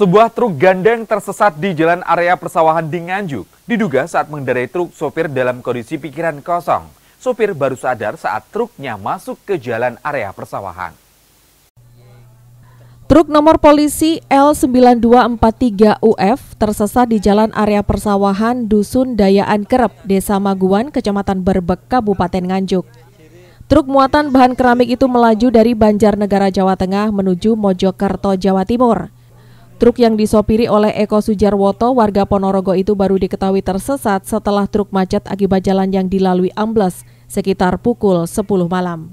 Sebuah truk gandeng tersesat di jalan area persawahan di Nganjuk. Diduga saat mengendarai truk, sopir dalam kondisi pikiran kosong. Sopir baru sadar saat truknya masuk ke jalan area persawahan. Truk nomor polisi L9243UF tersesat di jalan area persawahan Dusun Dayaan Kerep, Desa Maguan, Kecamatan Berbek, Kabupaten Nganjuk. Truk muatan bahan keramik itu melaju dari Banjarnegara, Jawa Tengah menuju Mojokerto, Jawa Timur. Truk yang disopiri oleh Eko Sujarwoto warga Ponorogo itu baru diketahui tersesat setelah truk macet akibat jalan yang dilalui ambles sekitar pukul 10 malam.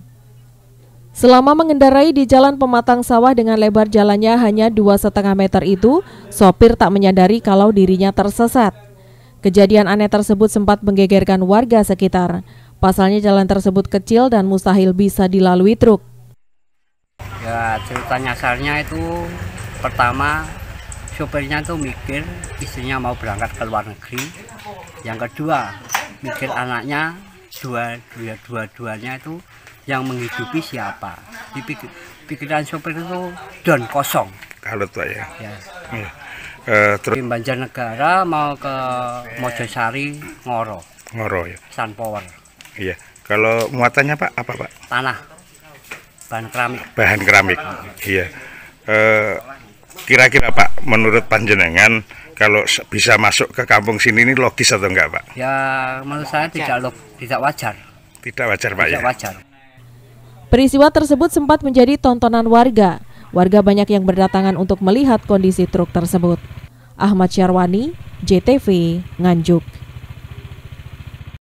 Selama mengendarai di jalan pematang sawah dengan lebar jalannya hanya dua setengah meter itu, sopir tak menyadari kalau dirinya tersesat. Kejadian aneh tersebut sempat menggegerkan warga sekitar. Pasalnya jalan tersebut kecil dan mustahil bisa dilalui truk. Ya ceritanya asalnya itu pertama sopirnya tuh mikir istrinya mau berangkat ke luar negeri yang kedua mikir anaknya dua dua dua duanya itu yang menghidupi siapa di pikir, pikiran sopir itu don kosong kalau tuh ya, ya. ya. Uh, terus Banjarnegara mau ke Mojosari Ngoro Ngoro ya Sun Power iya kalau muatannya pak apa pak tanah bahan keramik bahan keramik iya uh, Kira-kira Pak, menurut panjenengan kalau bisa masuk ke kampung sini ini logis atau enggak Pak? Ya menurut saya tidak log, tidak wajar. Tidak wajar Pak ya? tidak ya? wajar. Peristiwa tersebut sempat menjadi tontonan warga. Warga banyak yang berdatangan untuk melihat kondisi truk tersebut. Ahmad Syarwani, JTV, Nganjuk.